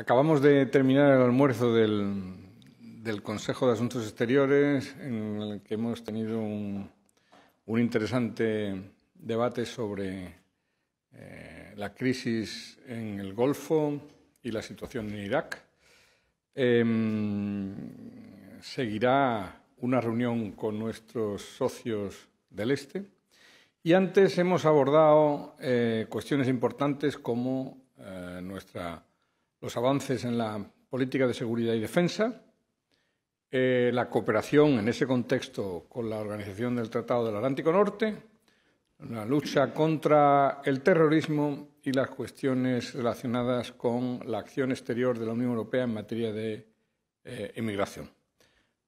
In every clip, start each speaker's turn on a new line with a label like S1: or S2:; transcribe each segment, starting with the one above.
S1: Acabamos de terminar el almuerzo del, Consejo de Asuntos Exteriores, en el que hemos tenido un, interesante debate sobre eh, la crisis en el Golfo y la situación en Irak. Em, seguirá una reunión con nuestros socios del Este. Y antes hemos abordado eh, cuestiones importantes como eh, nuestra los avances en la política de seguridad y defensa, eh, la cooperación en ese contexto con la Organización del Tratado del Atlántico Norte, la lucha contra el terrorismo y las cuestiones relacionadas con la acción exterior de la Unión Europea en materia de eh, inmigración.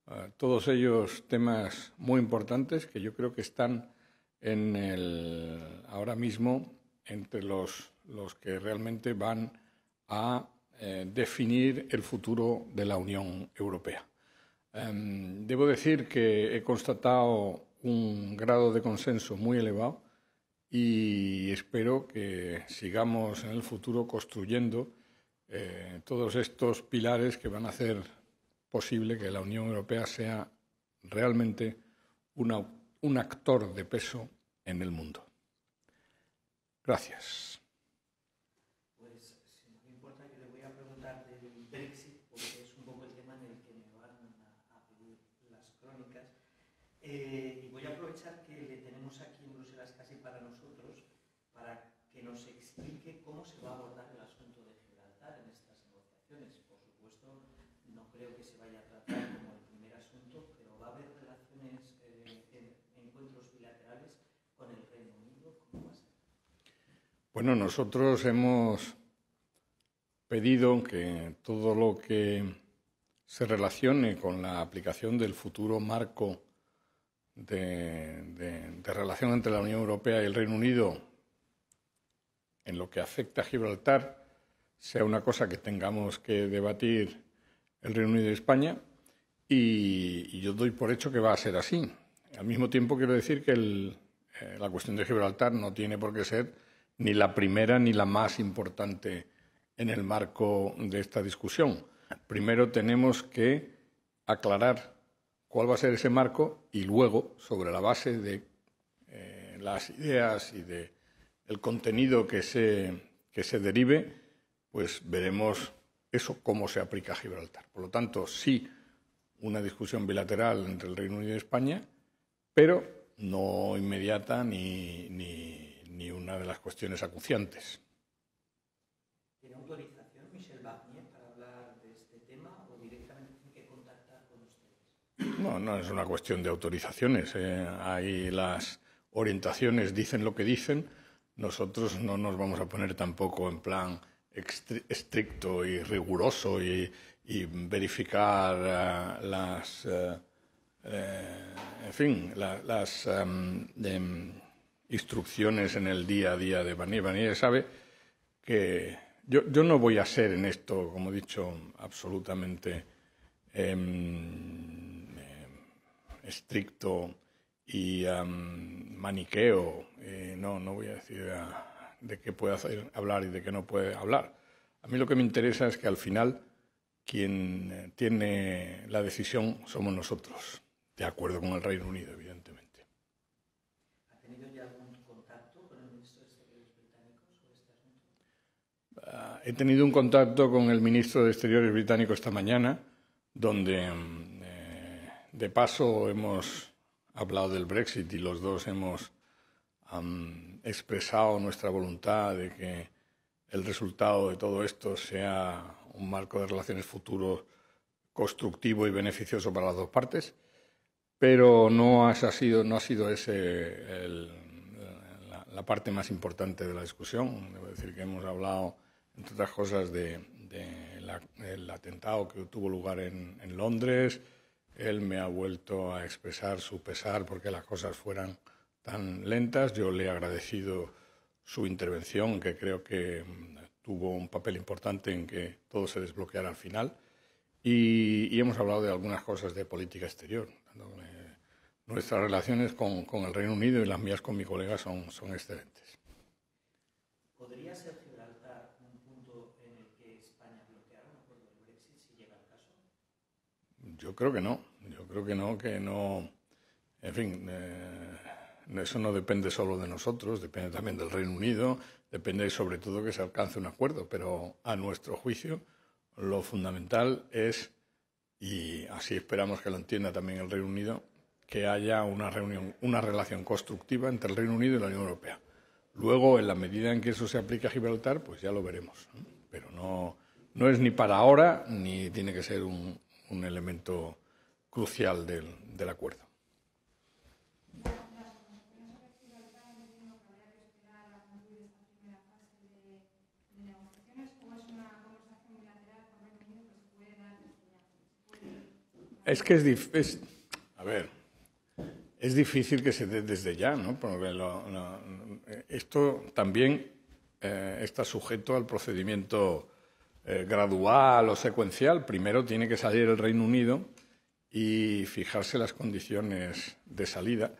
S1: Ah, todos ellos temas muy importantes que yo creo que están en el, ahora mismo entre los, los que realmente van a definir el futuro de la Unión Europea. Em, debo decir que he constatado un grado de consenso muy elevado y espero que sigamos en el futuro construyendo eh, todos estos pilares que van a hacer posible que la Unión Europea sea realmente un actor de peso en el mundo. Gracias. Eh, y voy a aprovechar que le tenemos aquí en Bruselas casi para nosotros, para que nos explique cómo se va a abordar el asunto de Gibraltar en estas negociaciones. Por supuesto, no creo que se vaya a tratar como el primer asunto, pero va a haber relaciones, eh, encuentros bilaterales con el Reino Unido. ¿Cómo va a ser? Bueno, nosotros hemos pedido que todo lo que se relacione con la aplicación del futuro marco de, relación entre la Unión Europea y el Reino Unido en lo que afecta a Gibraltar sea una cosa que tengamos que debatir el Reino Unido y España y, yo doy por hecho que va a ser así. Al mismo tiempo quiero decir que eh, la cuestión de Gibraltar no tiene por qué ser ni la primera ni la más importante en el marco de esta discusión. Primero tenemos que aclarar cuál va a ser ese marco y luego, sobre la base de eh, las ideas y de el contenido que se, que se derive, pues veremos eso cómo se aplica a Gibraltar. Por lo tanto, sí, una discusión bilateral entre el Reino Unido y España, pero no inmediata ni, ni, ni una de las cuestiones acuciantes. ¿Tiene autorización Michel Barnier para hablar de este tema o directamente no, no es una cuestión de autorizaciones. Eh. Ahí las orientaciones dicen lo que dicen. Nosotros no nos vamos a poner tampoco en plan estricto y riguroso y, verificar eh, las, eh, eh, en fin, las em, em, instrucciones en el día a día de Vanille. Vanille sabe que yo, no voy a ser en esto, como he dicho, absolutamente... Em, estricto y maniqueo. Eh, no, no voy a decir ah, de qué puede hablar y de qué no puede hablar. A mí lo que me interesa es que al final quien eh, tiene la decisión somos nosotros, de acuerdo con el Reino Unido, evidentemente. ¿Ha tenido ya algún contacto con el ministro de Exteriores británico este ah, he tenido un contacto con el ministro de Exteriores británico esta mañana, donde mm, de paso hemos hablado del Brexit y los dos hemos expresado nuestra voluntad de que el resultado de todo esto sea un marco de relaciones futuro constructivo y beneficioso para las dos partes, pero no, ha sido, no ha sido ese la, parte más importante de la discusión. Debo decir que hemos hablado, entre otras cosas, del de, atentado que tuvo lugar en Londres, él me ha vuelto a expresar su pesar porque las cosas fueran tan lentas. Yo le he agradecido su intervención, que creo que mm, tuvo un papel importante en que todo se desbloqueara al final. Y, hemos hablado de algunas cosas de política exterior. Eh, nuestras relaciones con, el Reino Unido y las mías con mi colega son, excelentes. ¿Podría ser Gibraltar un punto en el que España bloqueara un acuerdo de Brexit si llega el caso? Yo creo que no creo que no, que no, en fin, eh, eso no depende solo de nosotros, depende también del Reino Unido, depende sobre todo que se alcance un acuerdo, pero a nuestro juicio lo fundamental es, y así esperamos que lo entienda también el Reino Unido, que haya una, reunión, una relación constructiva entre el Reino Unido y la Unión Europea. Luego, en la medida en que eso se aplique a Gibraltar, pues ya lo veremos. Pero no, no es ni para ahora, ni tiene que ser un, un elemento crucial del, acuerdo. Es que es, es, a ver, es difícil que se dé desde ya, ¿no? Porque esto también eh, está sujeto al procedimiento eh, gradual o secuencial. Primero tiene que salir el Reino Unido y fijarse las condiciones de salida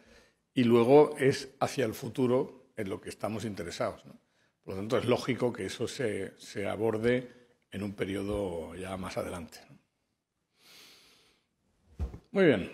S1: y luego es hacia el futuro en lo que estamos interesados. Por lo tanto, es lógico que eso se, aborde en un periodo ya más adelante. Muy bien.